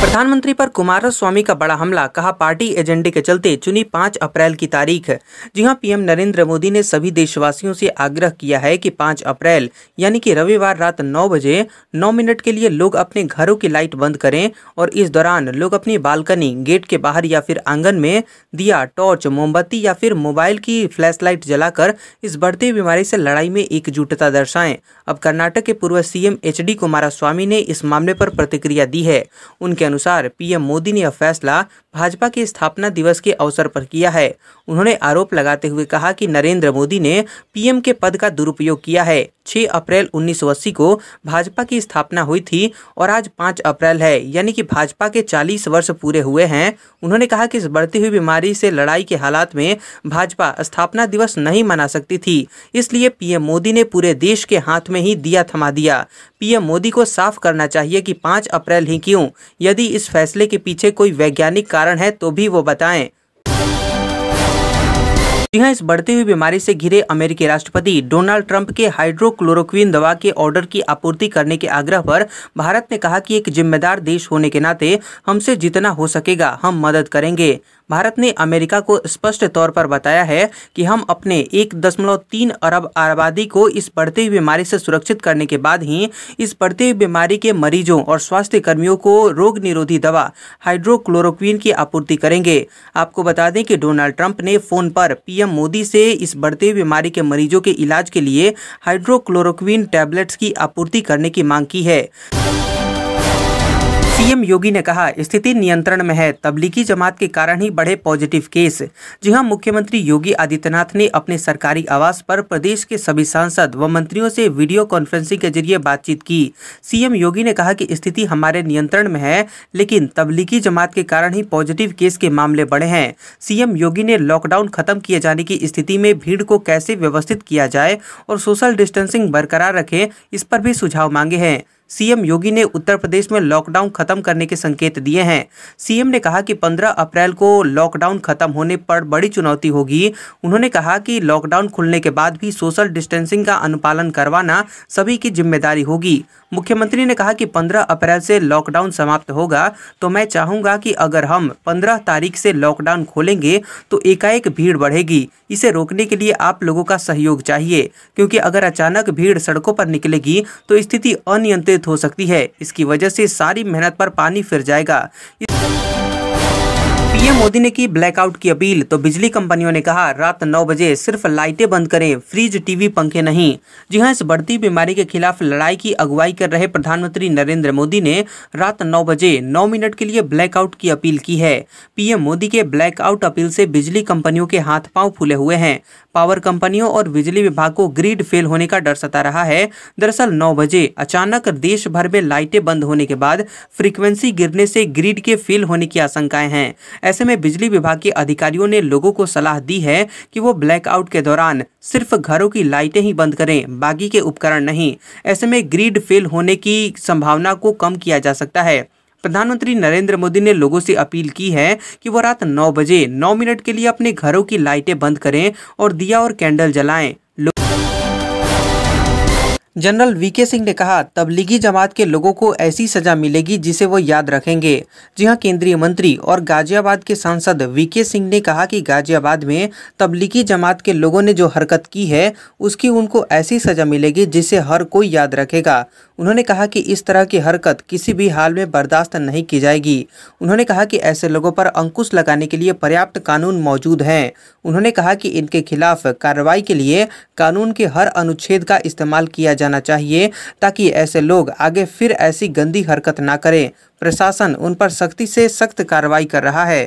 प्रधानमंत्री पर कुमार स्वामी का बड़ा हमला कहा पार्टी एजेंडे के चलते चुनी पाँच अप्रैल की तारीख जी हां पीएम नरेंद्र मोदी ने सभी देशवासियों से आग्रह किया है कि पाँच अप्रैल यानी कि रविवार रात नौ बजे नौ मिनट के लिए लोग अपने घरों की लाइट बंद करें और इस दौरान लोग अपनी बालकनी गेट के बाहर या फिर आंगन में दिया टॉर्च मोमबत्ती या फिर मोबाइल की फ्लैश लाइट इस बढ़ती बीमारी से लड़ाई में एकजुटता दर्शाए अब कर्नाटक के पूर्व सीएम एच डी कुमारस्वामी ने इस मामले पर प्रतिक्रिया दी है उनके अनुसार पीएम मोदी ने यह फैसला भाजपा के स्थापना दिवस के अवसर पर किया है उन्होंने आरोप लगाते हुए कहा कि नरेंद्र मोदी ने पीएम के पद का दुरुपयोग किया है 6 अप्रैल उन्नीस को भाजपा की स्थापना हुई थी और आज 5 अप्रैल है यानी कि भाजपा के 40 वर्ष पूरे हुए हैं उन्होंने कहा कि इस बढ़ती हुई बीमारी से लड़ाई के हालात में भाजपा स्थापना दिवस नहीं मना सकती थी इसलिए पीएम मोदी ने पूरे देश के हाथ में ही दिया थमा दिया पीएम मोदी को साफ करना चाहिए कि 5 अप्रैल ही क्यों यदि यदि इस फैसले के पीछे कोई वैज्ञानिक कारण है तो भी वो बताएं यहाँ इस बढ़ती हुई बीमारी से घिरे अमेरिकी राष्ट्रपति डोनाल्ड ट्रंप के हाइड्रोक्लोरोक्विन दवा के ऑर्डर की आपूर्ति करने के आग्रह पर भारत ने कहा कि एक जिम्मेदार देश होने के नाते हमसे जितना हो सकेगा हम मदद करेंगे भारत ने अमेरिका को स्पष्ट तौर पर बताया है कि हम अपने एक दशमलव तीन अरब आबादी को इस बढ़ती हुई बीमारी से सुरक्षित करने के बाद ही इस बढ़ती हुई बीमारी के मरीजों और स्वास्थ्य कर्मियों को रोग निरोधी दवा हाइड्रोक्लोरोक्विन की आपूर्ति करेंगे आपको बता दें कि डोनाल्ड ट्रंप ने फोन पर पीएम मोदी से इस बढ़ती हुई बीमारी के मरीजों के इलाज के लिए हाइड्रोक्लोरोक्विन टैबलेट्स की आपूर्ति करने की मांग की है सीएम योगी ने कहा स्थिति नियंत्रण में है तबलीगी जमात के कारण ही बढ़े पॉजिटिव केस जी हां मुख्यमंत्री योगी आदित्यनाथ ने अपने सरकारी आवास पर प्रदेश के सभी सांसद व मंत्रियों से वीडियो कॉन्फ्रेंसिंग के जरिए बातचीत की सीएम योगी ने कहा कि स्थिति हमारे नियंत्रण में है लेकिन तबलीगी जमात के कारण ही पॉजिटिव केस के मामले बढ़े हैं सीएम योगी ने लॉकडाउन खत्म किए जाने की स्थिति में भीड़ को कैसे व्यवस्थित किया जाए और सोशल डिस्टेंसिंग बरकरार रखें इस पर भी सुझाव मांगे हैं सीएम योगी ने उत्तर प्रदेश में लॉकडाउन खत्म करने के संकेत दिए हैं सीएम ने कहा कि 15 अप्रैल को लॉकडाउन खत्म होने पर बड़ी चुनौती होगी उन्होंने कहा कि लॉकडाउन खुलने के बाद भी सोशल डिस्टेंसिंग का अनुपालन करवाना सभी की जिम्मेदारी होगी मुख्यमंत्री ने कहा कि 15 अप्रैल से लॉकडाउन समाप्त होगा तो मैं चाहूंगा कि अगर हम 15 तारीख से लॉकडाउन खोलेंगे तो एकाएक भीड़ बढ़ेगी इसे रोकने के लिए आप लोगों का सहयोग चाहिए क्योंकि अगर अचानक भीड़ सड़कों पर निकलेगी तो स्थिति अनियंत्रित हो सकती है इसकी वजह से सारी मेहनत पर पानी फिर जाएगा पीएम मोदी ने की ब्लैकआउट की अपील तो बिजली कंपनियों ने कहा रात 9 बजे सिर्फ लाइटें बंद करें फ्रिज टीवी पंखे नहीं जी हां इस बढ़ती बीमारी के खिलाफ लड़ाई की अगुवाई कर रहे प्रधानमंत्री नरेंद्र मोदी ने रात 9 बजे 9 मिनट के लिए ब्लैकआउट की अपील की है पीएम मोदी के ब्लैकआउट अपील से बिजली कंपनियों के हाथ पाँव फूले हुए हैं पावर कंपनियों और बिजली विभाग को ग्रीड फेल होने का डर सता रहा है दरअसल नौ बजे अचानक देश भर में लाइटें बंद होने के बाद फ्रीक्वेंसी गिरने से ग्रीड के फेल होने की आशंकाएं हैं ऐसे में बिजली विभाग के अधिकारियों ने लोगों को सलाह दी है कि वो ब्लैकआउट के दौरान सिर्फ घरों की लाइटें ही बंद करें बाकी के उपकरण नहीं ऐसे में ग्रिड फेल होने की संभावना को कम किया जा सकता है प्रधानमंत्री नरेंद्र मोदी ने लोगों से अपील की है कि वो रात 9 बजे 9 मिनट के लिए अपने घरों की लाइटें बंद करें और दिया और कैंडल जलाएं जनरल वीके सिंह ने कहा तबलीगी जमात के लोगों को ऐसी सजा मिलेगी जिसे वो याद रखेंगे जी हाँ केंद्रीय मंत्री और गाजियाबाद के सांसद वीके सिंह ने कहा कि गाजियाबाद में तबलीगी जमात के लोगों ने जो हरकत की है उसकी उनको ऐसी सजा मिलेगी जिसे हर कोई याद रखेगा उन्होंने कहा कि इस तरह की हरकत किसी भी हाल में बर्दाश्त नहीं की जाएगी उन्होंने कहा कि ऐसे लोगों पर अंकुश लगाने के लिए पर्याप्त कानून मौजूद हैं उन्होंने कहा कि इनके खिलाफ कार्रवाई के लिए कानून के हर अनुच्छेद का इस्तेमाल किया जाए जाना चाहिए ताकि ऐसे लोग आगे फिर ऐसी गंदी हरकत ना करें प्रशासन उन पर सख्ती से सख्त कार्रवाई कर रहा है